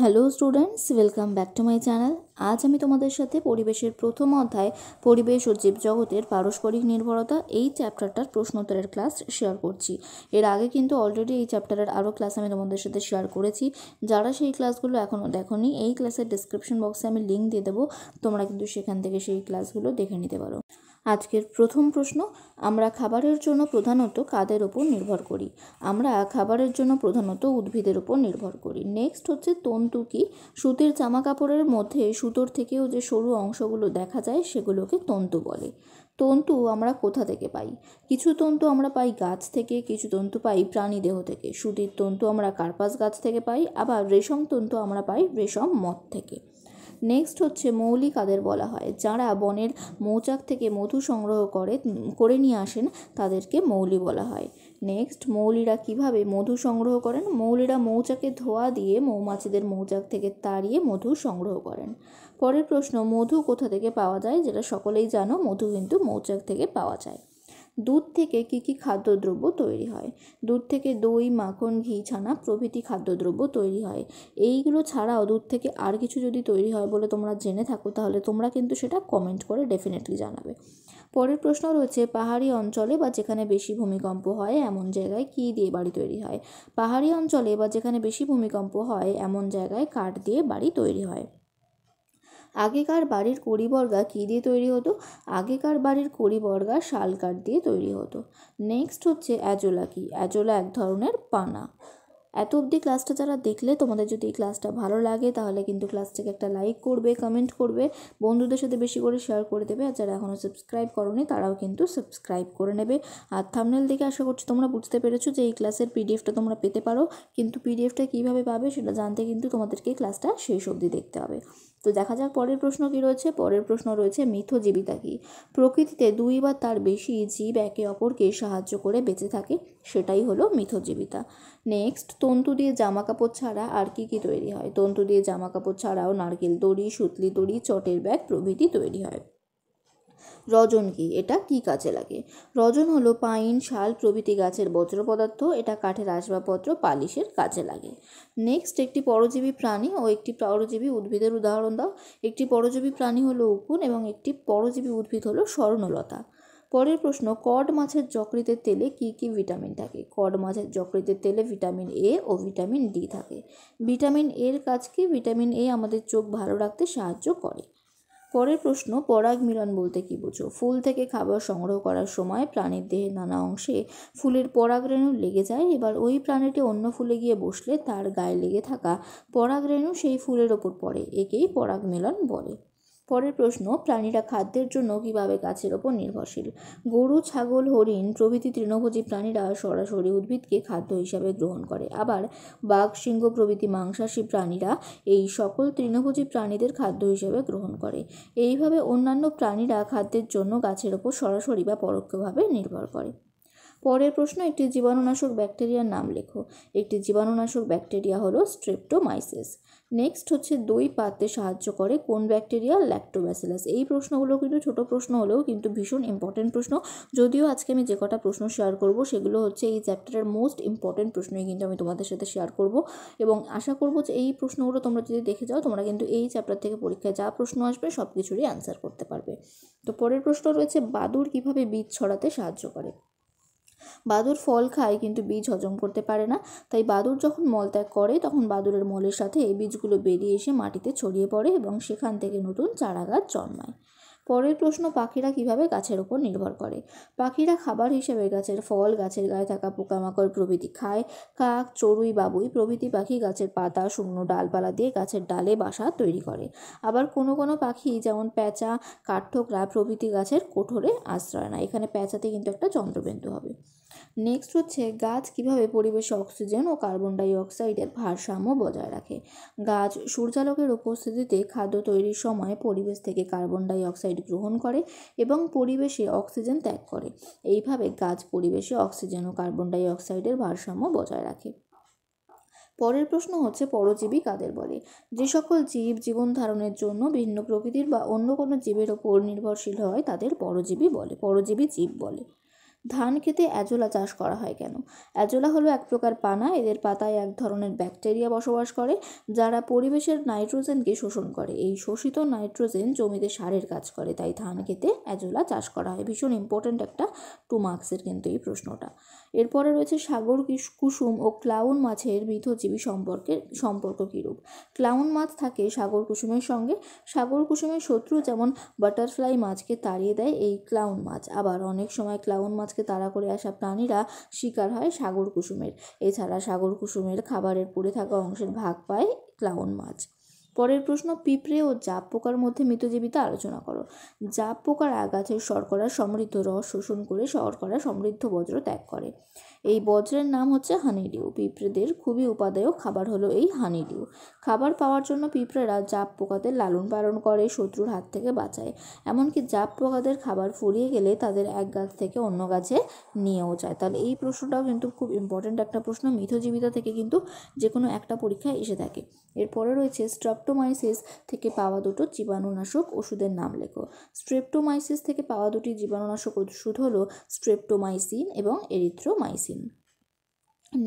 hello students welcome back to my channel আজ আমি তোমাদের সাথে পরিবেশের প্রথম অধ্যায় পরিবেশ ও জীবজগতের পারস্পরিক নির্ভরতা এই চ্যাপ্টারটার প্রশ্নোত্তরের ক্লাস শেয়ার করছি এর আগে কিন্তু অলরেডি এই চ্যাপ্টারের আরও ক্লাস আমি তোমাদের সাথে শেয়ার করেছি যারা সেই ক্লাসগুলো এখনও দেখোনি এই ক্লাসের ডিসক্রিপশন বক্সে আমি লিঙ্ক দিয়ে দেবো তোমরা কিন্তু সেখান থেকে সেই ক্লাসগুলো দেখে নিতে পারো আজকের প্রথম প্রশ্ন আমরা খাবারের জন্য প্রধানত কাদের ওপর নির্ভর করি আমরা খাবারের জন্য প্রধানত উদ্ভিদের ওপর নির্ভর করি নেক্সট হচ্ছে তন্তু কি সুতির জামা কাপড়ের মধ্যে সুতোর থেকেও যে সরু অংশগুলো দেখা যায় সেগুলোকে তন্তু বলে তন্তু আমরা কোথা থেকে পাই কিছু তন্তু আমরা পাই গাছ থেকে কিছু তন্তু পাই প্রাণী দেহ থেকে সুতির তন্তু আমরা কার্পাস গাছ থেকে পাই আবার রেশম তন্তু আমরা পাই রেশম মদ থেকে নেক্সট হচ্ছে মৌলিকাদের বলা হয় যারা বনের মৌচাক থেকে মধু সংগ্রহ করে করে নিয়ে আসেন তাদেরকে মৌলি বলা হয় নেক্সট মৌলিরা কিভাবে মধু সংগ্রহ করেন মৌলিরা মৌচাকে ধোয়া দিয়ে মৌমাছিদের মৌচাক থেকে তাড়িয়ে মধু সংগ্রহ করেন পরের প্রশ্ন মধু কোথা থেকে পাওয়া যায় যেটা সকলেই জানো মধু কিন্তু মৌচাক থেকে পাওয়া যায় দুধ থেকে কী কী খাদ্যদ্রব্য তৈরি হয় দুধ থেকে দই মাখন ঘি ছানা প্রভৃতি খাদ্যদ্রব্য তৈরি হয় এইগুলো ছাড়াও দুধ থেকে আর কিছু যদি তৈরি হয় বলে তোমরা জেনে থাকো তাহলে তোমরা কিন্তু সেটা কমেন্ট করে ডেফিনেটলি জানাবে পরের প্রশ্ন রয়েছে পাহাড়ি অঞ্চলে বা যেখানে বেশি ভূমিকম্প হয় এমন জায়গায় কী দিয়ে বাড়ি তৈরি হয় পাহাড়ি অঞ্চলে বা যেখানে বেশি ভূমিকম্প হয় এমন জায়গায় কাঠ দিয়ে বাড়ি তৈরি হয় আগেকার বাড়ির কড়িবর্গা কী দিয়ে তৈরি হতো আগেকার বাড়ির কড়িবর্গা শাল কাঠ দিয়ে তৈরি হতো নেক্সট হচ্ছে অ্যাজোলা কি অ্যাজোলা এক ধরনের পানা এত অবধি ক্লাসটা যারা দেখলে তোমাদের যদি এই ক্লাসটা ভালো লাগে তাহলে কিন্তু ক্লাসটাকে একটা লাইক করবে কমেন্ট করবে বন্ধুদের সাথে বেশি করে শেয়ার করে দেবে আর যারা এখনও সাবস্ক্রাইব করনি তারাও কিন্তু সাবস্ক্রাইব করে নেবে আর থামনেল দেখে আশা করছি তোমরা বুঝতে পেরেছো যে এই ক্লাসের পিডিএফটা তোমরা পেতে পারো কিন্তু পিডিএফটা কীভাবে পাবে সেটা জানতে কিন্তু তোমাদেরকে ক্লাসটা শেষ অবধি দেখতে হবে তো দেখা যাক পরের প্রশ্ন কি রয়েছে পরের প্রশ্ন রয়েছে মিথজীবিতা কি প্রকৃতিতে দুই বা তার বেশি জীব একে অপরকে সাহায্য করে বেঁচে থাকে সেটাই হলো মিথজীবিতা নেক্সট তন্তু দিয়ে জামা কাপড় ছাড়া আর কি কি তৈরি হয় তন্তু দিয়ে জামা কাপড় ছাড়াও নারকেল দড়ি সুতলি দড়ি চটের ব্যাগ প্রভৃতি তৈরি হয় রজন কি এটা কি কাজে লাগে রজন হলো পাইন শাল প্রভৃতি গাছের বজ্র পদার্থ এটা কাঠের আসবাবপত্র পালিশের কাজে লাগে নেক্সট একটি পরজীবী প্রাণী ও একটি পরজীবী উদ্ভিদের উদাহরণ দাও একটি পরজীবী প্রাণী হলো উকুন এবং একটি পরজীবী উদ্ভিদ হলো স্বর্ণলতা পরের প্রশ্ন কড মাছের যকৃতের তেলে কি কি ভিটামিন থাকে কড মাছের যকৃতের তেলে ভিটামিন এ ও ভিটামিন ডি থাকে ভিটামিন এর কাজ কি ভিটামিন এ আমাদের চোখ ভালো রাখতে সাহায্য করে পরের প্রশ্ন পরাগ মিলন বলতে কি বোঝো ফুল থেকে খাবার সংগ্রহ করার সময় প্রাণীর দেহের নানা অংশে ফুলের পরাগরেণু লেগে যায় এবার ওই প্রাণীটি অন্য ফুলে গিয়ে বসলে তার গায়ে লেগে থাকা পরাগরেণু সেই ফুলের ওপর পড়ে একেই পরাগ মিলন বলে পরের প্রশ্ন প্রাণীরা খাদ্যের জন্য কীভাবে গাছের ওপর নির্ভরশীল গরু ছাগল হরিণ প্রভৃতি তৃণভোজী প্রাণীরা সরাসরি উদ্ভিদকে খাদ্য হিসাবে গ্রহণ করে আবার বাঘ সিংহ প্রভৃতি মাংসাশী প্রাণীরা এই সকল তৃণভোজী প্রাণীদের খাদ্য হিসাবে গ্রহণ করে এইভাবে অন্যান্য প্রাণীরা খাদ্যের জন্য গাছের ওপর সরাসরি বা পরোক্ষভাবে নির্ভর করে পরের প্রশ্ন একটি জীবাণুনাশক ব্যাকটেরিয়ার নাম লেখো একটি জীবাণুনাশক ব্যাকটেরিয়া হলো স্ট্রেপ্টোমাইসিস নেক্সট হচ্ছে দই পাততে সাহায্য করে কোন ব্যাকটেরিয়া ল্যাক্টোব্যাসিলাস এই প্রশ্নগুলো কিন্তু ছোট প্রশ্ন হলেও কিন্তু ভীষণ ইম্পর্টেন্ট প্রশ্ন যদিও আজকে আমি যে কটা প্রশ্ন শেয়ার করব সেগুলো হচ্ছে এই চ্যাপ্টারের মোস্ট ইম্পর্টেন্ট প্রশ্নই কিন্তু আমি তোমাদের সাথে শেয়ার করব এবং আশা করব যে এই প্রশ্নগুলো তোমরা যদি দেখে যাও তোমরা কিন্তু এই চ্যাপ্টার থেকে পরীক্ষায় যা প্রশ্ন আসবে সব কিছুরই অ্যান্সার করতে পারবে তো পরের প্রশ্ন রয়েছে বাদুর কিভাবে বীজ ছড়াতে সাহায্য করে বাদুর ফল খায় কিন্তু বীজ হজম করতে পারে না তাই বাদুর যখন মলত্যাগ করে তখন বাদুরের মলের সাথে এই বীজগুলো বেরিয়ে এসে মাটিতে ছড়িয়ে পড়ে এবং সেখান থেকে নতুন চারা গাছ জন্মায় পরের প্রশ্ন পাখিরা কিভাবে গাছের ওপর নির্ভর করে পাখিরা খাবার হিসেবে গাছের ফল গাছের গায়ে থাকা পোকামাকড় প্রভৃতি খায় কাক চড়ুই বাবুই প্রভৃতি পাখি গাছের পাতা শুকনো ডালপালা দিয়ে গাছের ডালে বাসা তৈরি করে আবার কোনো কোনো পাখি যেমন প্যাঁচা কাঠঠোকরা প্রভৃতি গাছের কোঠরে আশ্রয় না এখানে প্যাঁচাতে কিন্তু একটা চন্দ্রবিন্দু হবে নেক্সট হচ্ছে গাছ কিভাবে পরিবেশে অক্সিজেন ও কার্বন ডাইঅক্সাইডের ভারসাম্য বজায় রাখে গাছ সূর্যালোকের উপস্থিতিতে খাদ্য তৈরির সময় পরিবেশ থেকে কার্বন ডাইঅক্সাইড গ্রহণ করে এবং পরিবেশে অক্সিজেন ত্যাগ করে এইভাবে গাছ পরিবেশে অক্সিজেন ও কার্বন ডাইঅক্সাইডের ভারসাম্য বজায় রাখে পরের প্রশ্ন হচ্ছে পরজীবী কাদের বলে যে সকল জীব জীবন ধারণের জন্য ভিন্ন প্রকৃতির বা অন্য কোনো জীবের ওপর নির্ভরশীল হয় তাদের পরজীবী বলে পরজীবী জীব বলে ধান খেতে অ্যাজোলা চাষ করা হয় কেন অ্যাজোলা হলো এক প্রকার পানা এদের পাতায় এক ধরনের ব্যাকটেরিয়া বসবাস করে যারা পরিবেশের নাইট্রোজেনকে শোষণ করে এই শোষিত নাইট্রোজেন জমিতে সারের কাজ করে তাই ধান খেতে অ্যাজোলা চাষ করা হয় ভীষণ ইম্পর্ট্যান্ট একটা টু মার্কসের কিন্তু এই প্রশ্নটা এরপরে রয়েছে সাগর কুসুম ও ক্লাউন মাছের মৃথজীবী সম্পর্কের সম্পর্ক কীরূপ ক্লাউন মাছ থাকে সাগর কুসুমের সঙ্গে সাগর কুসুমের শত্রু যেমন বাটারফ্লাই মাছকে তাড়িয়ে দেয় এই ক্লাউন মাছ আবার অনেক সময় ক্লাউন মাছ মাছকে তাড়া করে আসা প্রাণীরা শিকার হয় সাগর কুসুমের এছাড়া সাগর কুসুমের খাবারের পড়ে থাকা অংশের ভাগ পায় ক্লাউন মাছ পরের প্রশ্ন পিঁপড়ে ও জাপ পোকার মধ্যে মৃতজীবিতা আলোচনা করো জাপ পোকার আগাছের শর্করা সমৃদ্ধ রস শোষণ করে শর্করা সমৃদ্ধ বজ্র ত্যাগ করে এই বজ্রের নাম হচ্ছে হানিডিউ পিঁপড়েদের খুবই উপাদেয় খাবার হলো এই হানিডিউ খাবার পাওয়ার জন্য পিঁপড়েরা জাপ পোকাদের লালন পালন করে শত্রুর হাত থেকে বাঁচায় এমনকি জাপ পোকাদের খাবার ফুরিয়ে গেলে তাদের এক গাছ থেকে অন্য গাছে নিয়েও যায় তাহলে এই প্রশ্নটাও কিন্তু খুব ইম্পর্ট্যান্ট একটা প্রশ্ন মৃতজীবিতা থেকে কিন্তু যে কোনো একটা পরীক্ষায় এসে থাকে এরপরে রয়েছে স্টপ স্ট্রেপ্টোমাইসিস থেকে পাওয়া দুটো জীবাণুনাশক ওষুধের নাম লেখো স্ট্রেপ্টোমাইসিস থেকে পাওয়া দুটি জীবাণুনাশক ওষুধ হলো স্ট্রেপ্টোমাইসিন এবং এরিথ্রোমাইসিন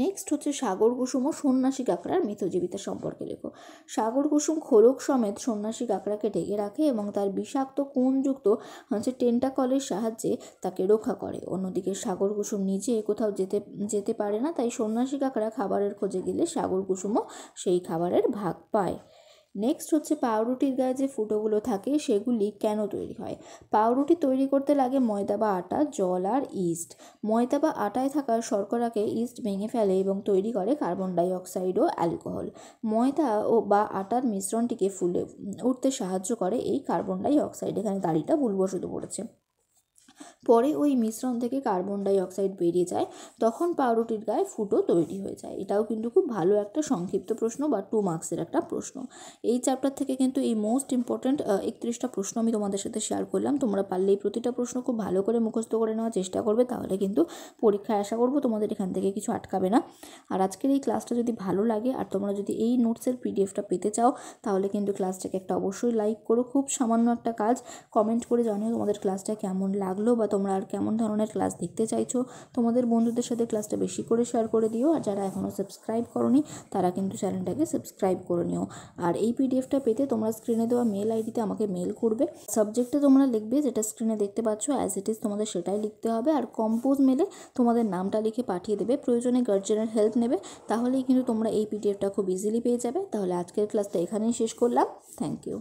নেক্সট হচ্ছে সাগর কুসুম ও সন্ন্যাসী কাঁকড়ার মৃতজীবিতা সম্পর্কে লেখো সাগর কুসুম খোলক সমেত সন্ন্যাসী কাঁকড়াকে ঢেকে রাখে এবং তার বিষাক্ত কোণযুক্ত হচ্ছে টেন্টাকলের সাহায্যে তাকে রক্ষা করে অন্যদিকে সাগর কুসুম নিজে কোথাও যেতে যেতে পারে না তাই সন্ন্যাসী কাঁকড়া খাবারের খোঁজে গেলে সাগর কুসুমও সেই খাবারের ভাগ পায় নেক্সট হচ্ছে পাউরুটির গায়ে যে ফুটোগুলো থাকে সেগুলি কেন তৈরি হয় পাউরুটি তৈরি করতে লাগে ময়দা বা আটা জল আর ইস্ট ময়দা বা আটায় থাকা শর্করাকে ইস্ট ভেঙে ফেলে এবং তৈরি করে কার্বন ডাইঅক্সাইড ও অ্যালকোহল ময়দা ও বা আটার মিশ্রণটিকে ফুলে উঠতে সাহায্য করে এই কার্বন ডাইঅক্সাইড এখানে দাড়িটা ভুলবশত পড়েছে পরে ওই মিশ্রণ থেকে কার্বন ডাইঅক্সাইড বেরিয়ে যায় তখন পাউরুটির গায়ে ফুটো তৈরি হয়ে যায় এটাও কিন্তু খুব ভালো একটা সংক্ষিপ্ত প্রশ্ন বা টু মার্কসের একটা প্রশ্ন এই চ্যাপ্টার থেকে কিন্তু এই মোস্ট ইম্পর্ট্যান্ট একত্রিশটা প্রশ্ন আমি তোমাদের সাথে শেয়ার করলাম তোমরা পারলে এই প্রতিটা প্রশ্ন খুব ভালো করে মুখস্থ করে নেওয়ার চেষ্টা করবে তাহলে কিন্তু পরীক্ষায় আশা করবো তোমাদের এখান থেকে কিছু আটকাবে না আর আজকের এই ক্লাসটা যদি ভালো লাগে আর তোমরা যদি এই নোটসের পিডিএফটা পেতে চাও তাহলে কিন্তু ক্লাসটাকে একটা অবশ্যই লাইক করো খুব সামান্য একটা কাজ কমেন্ট করে জানিও তোমাদের ক্লাসটা কেমন লাগলো লাগলো বা তোমরা আর কেমন ধরনের ক্লাস দেখতে চাইছো তোমাদের বন্ধুদের সাথে ক্লাসটা বেশি করে শেয়ার করে দিও আর যারা এখনও সাবস্ক্রাইব করনি তারা কিন্তু চ্যানেলটাকে সাবস্ক্রাইব করে নিও আর এই পিডিএফটা পেতে তোমরা স্ক্রিনে দেওয়া মেল আইডিতে আমাকে মেল করবে সাবজেক্টে তোমরা লিখবে যেটা স্ক্রিনে দেখতে পাচ্ছ অ্যাজ ইট ইজ তোমাদের সেটাই লিখতে হবে আর কম্পোজ মেলে তোমাদের নামটা লিখে পাঠিয়ে দেবে প্রয়োজনে গার্জেনের হেল্প নেবে তাহলেই কিন্তু তোমরা এই পিডিএফটা খুব ইজিলি পেয়ে যাবে তাহলে আজকের ক্লাসটা এখানেই শেষ করলাম থ্যাংক ইউ